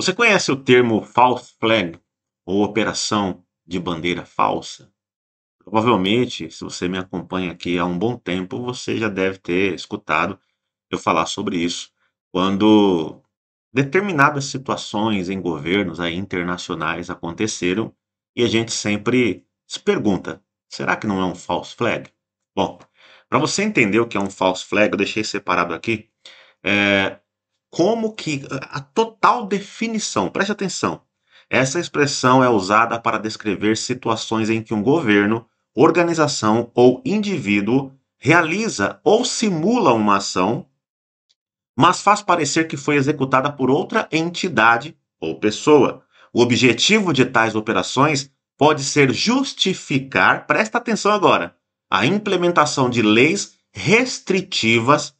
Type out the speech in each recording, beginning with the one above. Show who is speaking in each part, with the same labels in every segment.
Speaker 1: Você conhece o termo false flag ou operação de bandeira falsa? Provavelmente, se você me acompanha aqui há um bom tempo, você já deve ter escutado eu falar sobre isso quando determinadas situações em governos aí, internacionais aconteceram e a gente sempre se pergunta: será que não é um false flag? Bom, para você entender o que é um false flag, eu deixei separado aqui é, como que a total definição, preste atenção. Essa expressão é usada para descrever situações em que um governo, organização ou indivíduo realiza ou simula uma ação, mas faz parecer que foi executada por outra entidade ou pessoa. O objetivo de tais operações pode ser justificar, presta atenção agora, a implementação de leis restritivas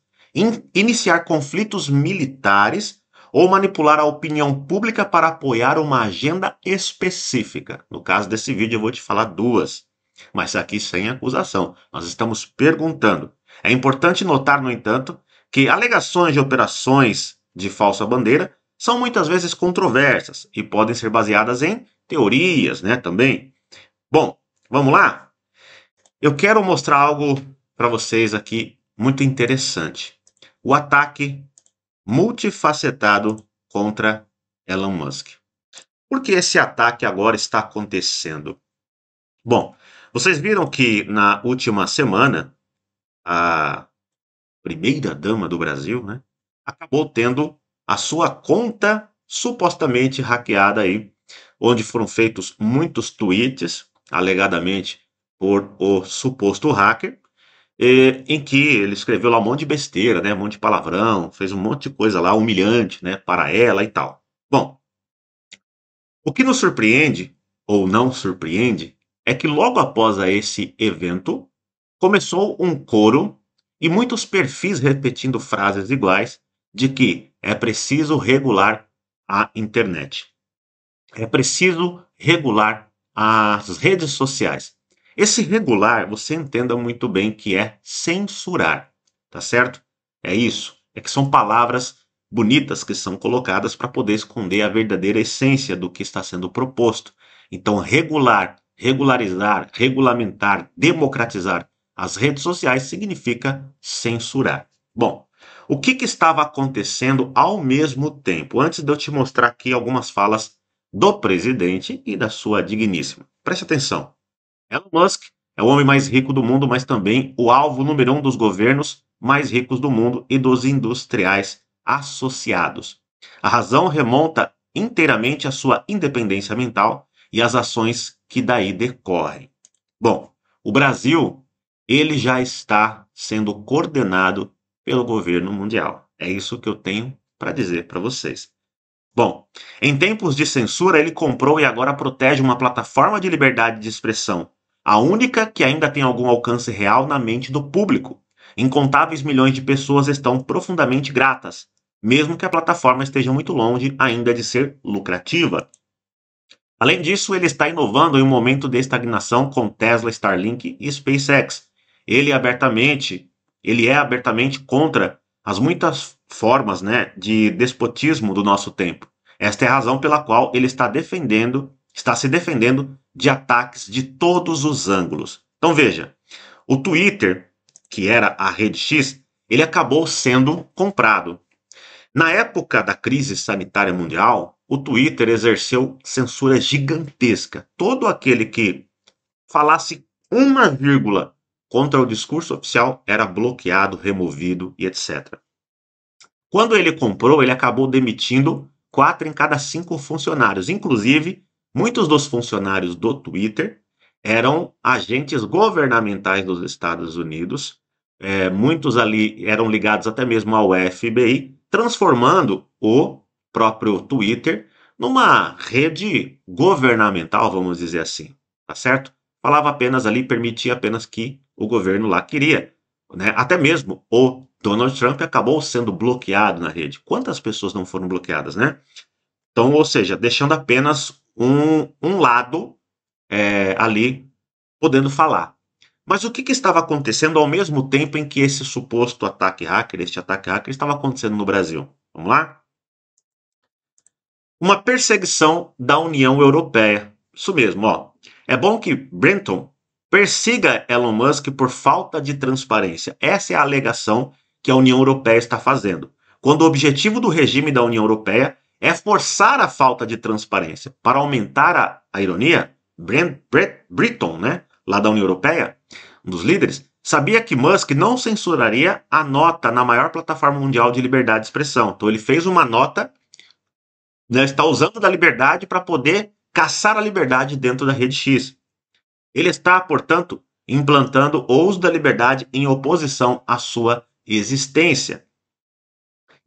Speaker 1: iniciar conflitos militares ou manipular a opinião pública para apoiar uma agenda específica. No caso desse vídeo, eu vou te falar duas, mas aqui sem acusação. Nós estamos perguntando. É importante notar, no entanto, que alegações de operações de falsa bandeira são muitas vezes controversas e podem ser baseadas em teorias, né, também. Bom, vamos lá? Eu quero mostrar algo para vocês aqui muito interessante o ataque multifacetado contra Elon Musk. Por que esse ataque agora está acontecendo? Bom, vocês viram que na última semana a primeira dama do Brasil, né, acabou tendo a sua conta supostamente hackeada aí, onde foram feitos muitos tweets alegadamente por o suposto hacker é, em que ele escreveu lá um monte de besteira, né, um monte de palavrão, fez um monte de coisa lá humilhante, né, para ela e tal. Bom, o que nos surpreende ou não surpreende é que logo após esse evento começou um coro e muitos perfis repetindo frases iguais de que é preciso regular a internet. É preciso regular as redes sociais. Esse regular, você entenda muito bem que é censurar, tá certo? É isso. É que são palavras bonitas que são colocadas para poder esconder a verdadeira essência do que está sendo proposto. Então, regular, regularizar, regulamentar, democratizar as redes sociais significa censurar. Bom, o que, que estava acontecendo ao mesmo tempo? Antes de eu te mostrar aqui algumas falas do presidente e da sua digníssima. Preste atenção. Elon Musk é o homem mais rico do mundo, mas também o alvo número um dos governos mais ricos do mundo e dos industriais associados. A razão remonta inteiramente à sua independência mental e às ações que daí decorrem. Bom, o Brasil ele já está sendo coordenado pelo governo mundial. É isso que eu tenho para dizer para vocês. Bom, em tempos de censura, ele comprou e agora protege uma plataforma de liberdade de expressão a única que ainda tem algum alcance real na mente do público. Incontáveis milhões de pessoas estão profundamente gratas, mesmo que a plataforma esteja muito longe ainda de ser lucrativa. Além disso, ele está inovando em um momento de estagnação com Tesla, Starlink e SpaceX. Ele abertamente, ele é abertamente contra as muitas formas, né, de despotismo do nosso tempo. Esta é a razão pela qual ele está defendendo está se defendendo de ataques de todos os ângulos. Então veja, o Twitter, que era a rede X, ele acabou sendo comprado. Na época da crise sanitária mundial, o Twitter exerceu censura gigantesca. Todo aquele que falasse uma vírgula contra o discurso oficial era bloqueado, removido e etc. Quando ele comprou, ele acabou demitindo quatro em cada cinco funcionários, inclusive Muitos dos funcionários do Twitter eram agentes governamentais dos Estados Unidos, é, muitos ali eram ligados até mesmo ao FBI, transformando o próprio Twitter numa rede governamental, vamos dizer assim, tá certo? Falava apenas ali, permitia apenas que o governo lá queria, né? Até mesmo o Donald Trump acabou sendo bloqueado na rede. Quantas pessoas não foram bloqueadas, né? Então, ou seja, deixando apenas um, um lado é, ali podendo falar. Mas o que, que, estava acontecendo ao mesmo tempo em que esse suposto ataque hacker, este ataque hacker, estava acontecendo no Brasil? Vamos lá? Uma perseguição da União Europeia. Isso mesmo, ó. É bom que Brenton persiga Elon Musk por falta de transparência. Essa é a alegação que a União Europeia está fazendo. Quando o objetivo do regime da União Europeia é forçar a falta de transparência para aumentar a, a ironia. Brent, Brent, né, lá da União Europeia, um dos líderes, sabia que Musk não censuraria a nota na maior plataforma mundial de liberdade de expressão. Então ele fez uma nota, né, está usando da liberdade para poder caçar a liberdade dentro da rede X. Ele está, portanto, implantando o uso da liberdade em oposição à sua existência.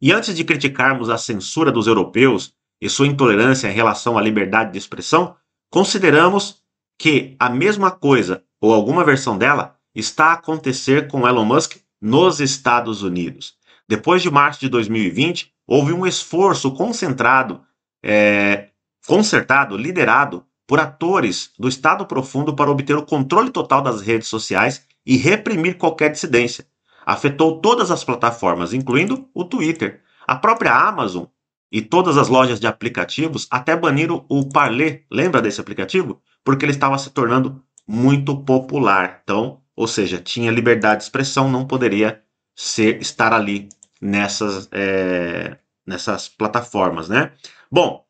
Speaker 1: E antes de criticarmos a censura dos europeus e sua intolerância em relação à liberdade de expressão, consideramos que a mesma coisa, ou alguma versão dela, está a acontecer com Elon Musk nos Estados Unidos. Depois de março de 2020, houve um esforço concentrado, é, concertado, liderado por atores do Estado Profundo para obter o controle total das redes sociais e reprimir qualquer dissidência afetou todas as plataformas, incluindo o Twitter. A própria Amazon e todas as lojas de aplicativos até baniram o Parler, lembra desse aplicativo? Porque ele estava se tornando muito popular. Então, ou seja, tinha liberdade de expressão, não poderia ser estar ali nessas, é, nessas plataformas, né? Bom,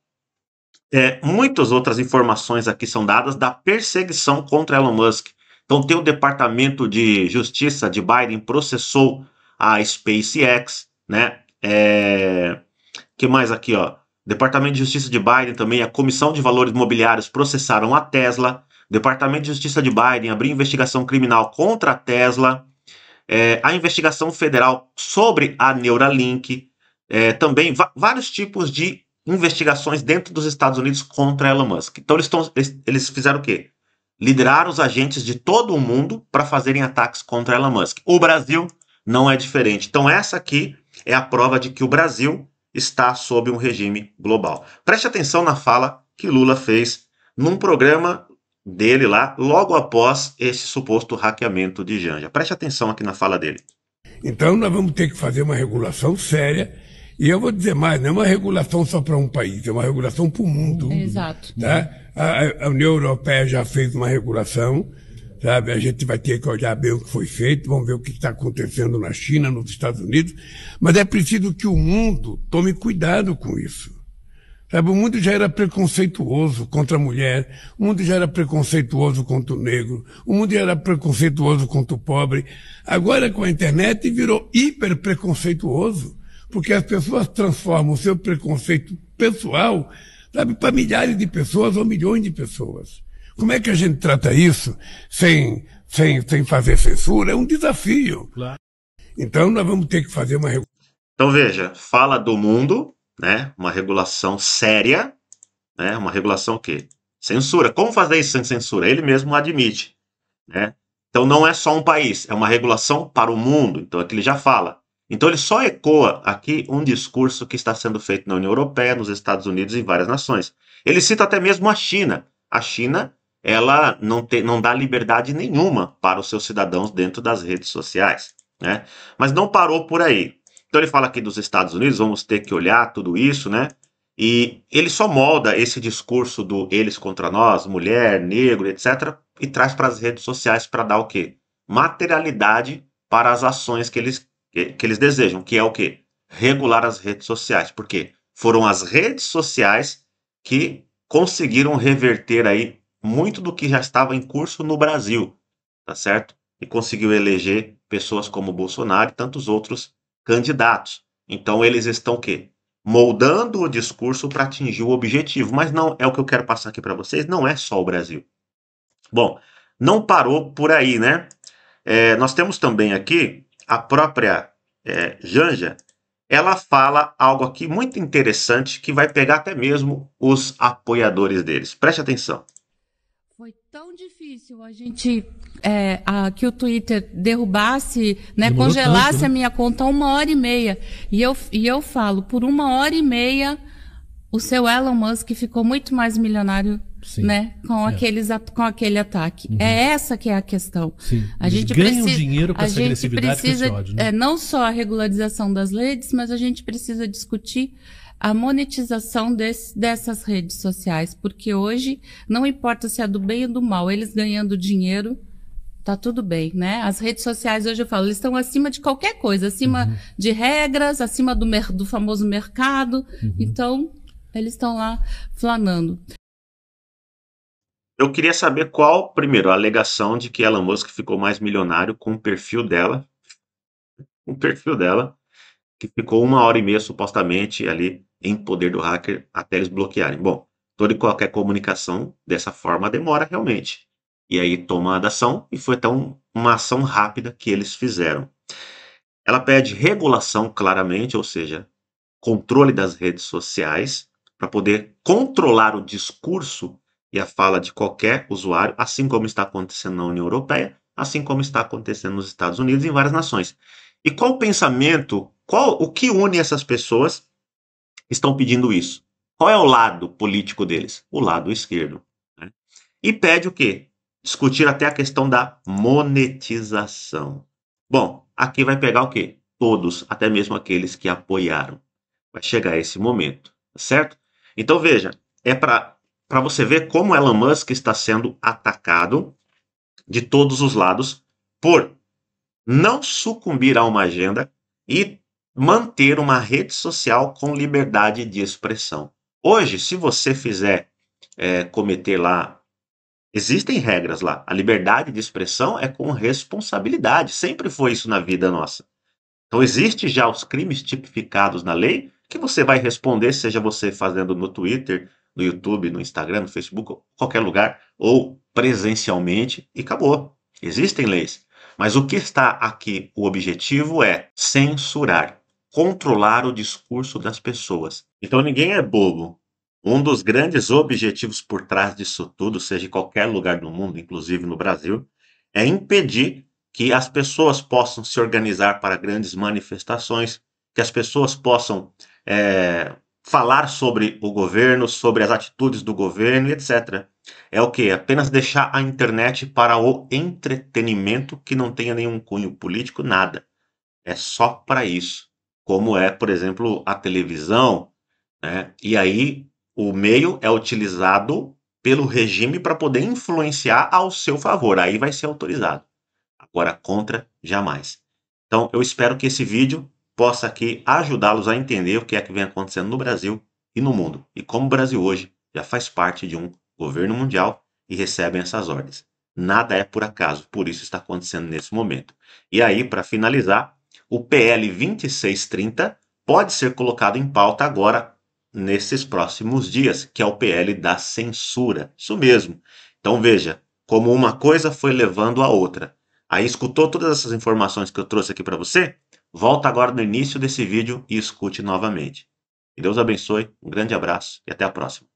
Speaker 1: é, muitas outras informações aqui são dadas da perseguição contra Elon Musk. Então, tem o Departamento de Justiça de Biden processou a SpaceX, né? É... que mais aqui, ó? Departamento de Justiça de Biden também, a Comissão de Valores Mobiliários processaram a Tesla. Departamento de Justiça de Biden abriu investigação criminal contra a Tesla. É, a investigação federal sobre a Neuralink. É, também vários tipos de investigações dentro dos Estados Unidos contra Elon Musk. Então eles, tão, eles, eles fizeram o quê? liderar os agentes de todo o mundo para fazerem ataques contra Elon Musk. O Brasil não é diferente. Então, essa aqui é a prova de que o Brasil está sob um regime global. Preste atenção na fala que Lula fez num programa dele lá, logo após esse suposto hackeamento de Janja. Preste atenção aqui na fala dele. Então, nós vamos ter que fazer uma regulação séria. E eu vou dizer mais, não é uma regulação só para um país, é uma regulação para o mundo. Exato. Né? A, a União Europeia já fez uma regulação, sabe? A gente vai ter que olhar bem o que foi feito, vamos ver o que está acontecendo na China, nos Estados Unidos, mas é preciso que o mundo tome cuidado com isso. Sabe, o mundo já era preconceituoso contra a mulher, o mundo já era preconceituoso contra o negro, o mundo já era preconceituoso contra o pobre. Agora com a internet virou hiper preconceituoso, porque as pessoas transformam o seu preconceito pessoal sabe, para milhares de pessoas ou milhões de pessoas. Como é que a gente trata isso sem, sem, sem fazer censura? É um desafio. Claro. Então nós vamos ter que fazer uma Então veja, fala do mundo, né? Uma regulação séria, né? Uma regulação que censura. Como fazer isso sem censura? Ele mesmo admite, né? Então não é só um país, é uma regulação para o mundo. Então aqui ele já fala. Então ele só ecoa aqui um discurso que está sendo feito na União Europeia, nos Estados Unidos e em várias nações. Ele cita até mesmo a China. A China, ela não, não dá liberdade nenhuma para os seus cidadãos dentro das redes sociais, né? Mas não parou por aí. Então ele fala aqui dos Estados Unidos, vamos ter que olhar tudo isso, né? E ele só molda esse discurso do eles contra nós, mulher, negro, etc, e traz para as redes sociais para dar o quê? Materialidade para as ações que eles que, que eles desejam, que é o quê? Regular as redes sociais. Porque foram as redes sociais que conseguiram reverter aí muito do que já estava em curso no Brasil, tá certo? E conseguiu eleger pessoas como Bolsonaro e tantos outros candidatos. Então eles estão que moldando o discurso para atingir o objetivo, mas não é o que eu quero passar aqui para vocês, não é só o Brasil. Bom, não parou por aí, né? É, nós temos também aqui a própria é, Janja, ela fala algo aqui muito interessante que vai pegar até mesmo os apoiadores deles. Preste atenção. Foi tão difícil a gente é, a, que o Twitter derrubasse, né, congelasse tanto, né? a minha conta uma hora e meia. E eu, e eu falo, por uma hora e meia, o seu Elon Musk ficou muito mais milionário Sim. né? Com, é. aqueles, com aquele ataque. Uhum. É essa que é a questão. Sim. A Eles gente ganha precisa, dinheiro com essa agressividade precisa, com ódio, né? é, não só a regularização das redes mas a gente precisa discutir a monetização desse, dessas redes sociais, porque hoje não importa se é do bem ou do mal, eles ganhando dinheiro, tá tudo bem, né? As redes sociais hoje eu falo, eles estão acima de qualquer coisa, acima uhum. de regras, acima do, mer do famoso mercado. Uhum. Então, eles estão lá flanando. Eu queria saber qual, primeiro, a alegação de que Elon Musk ficou mais milionário com o perfil dela. O perfil dela, que ficou uma hora e meia supostamente ali em poder do hacker até eles bloquearem. Bom, toda e qualquer comunicação dessa forma demora realmente. E aí toma a ação e foi tão uma ação rápida que eles fizeram. Ela pede regulação claramente, ou seja, controle das redes sociais para poder controlar o discurso e a fala de qualquer usuário, assim como está acontecendo na União Europeia, assim como está acontecendo nos Estados Unidos e em várias nações. E qual o pensamento, qual o que une essas pessoas que estão pedindo isso? Qual é o lado político deles? O lado esquerdo. Né? E pede o quê? Discutir até a questão da monetização. Bom, aqui vai pegar o quê? Todos, até mesmo aqueles que apoiaram. Vai chegar esse momento, tá certo? Então veja, é para para você ver como Elon Musk está sendo atacado de todos os lados por não sucumbir a uma agenda e manter uma rede social com liberdade de expressão. Hoje, se você fizer é, cometer lá, existem regras lá. A liberdade de expressão é com responsabilidade. Sempre foi isso na vida nossa. Então, existe já os crimes tipificados na lei que você vai responder, seja você fazendo no Twitter, no YouTube, no Instagram, no Facebook, qualquer lugar, ou presencialmente, e acabou. Existem leis. Mas o que está aqui, o objetivo é censurar, controlar o discurso das pessoas. Então ninguém é bobo. Um dos grandes objetivos por trás disso tudo, seja em qualquer lugar do mundo, inclusive no Brasil, é impedir que as pessoas possam se organizar para grandes manifestações, que as pessoas possam é, falar sobre o governo, sobre as atitudes do governo e etc. É o que? É apenas deixar a internet para o entretenimento que não tenha nenhum cunho político, nada. É só para isso. Como é, por exemplo, a televisão, né? E aí o meio é utilizado pelo regime para poder influenciar ao seu favor. Aí vai ser autorizado. Agora contra jamais. Então, eu espero que esse vídeo possa aqui ajudá-los a entender o que é que vem acontecendo no Brasil e no mundo, e como o Brasil hoje já faz parte de um governo mundial e recebe essas ordens. Nada é por acaso, por isso está acontecendo nesse momento. E aí, para finalizar, o PL 2630 pode ser colocado em pauta agora, nesses próximos dias, que é o PL da censura. Isso mesmo. Então veja, como uma coisa foi levando a outra. Aí escutou todas essas informações que eu trouxe aqui para você? Volta agora no início desse vídeo e escute novamente. Que Deus abençoe, um grande abraço e até a próxima.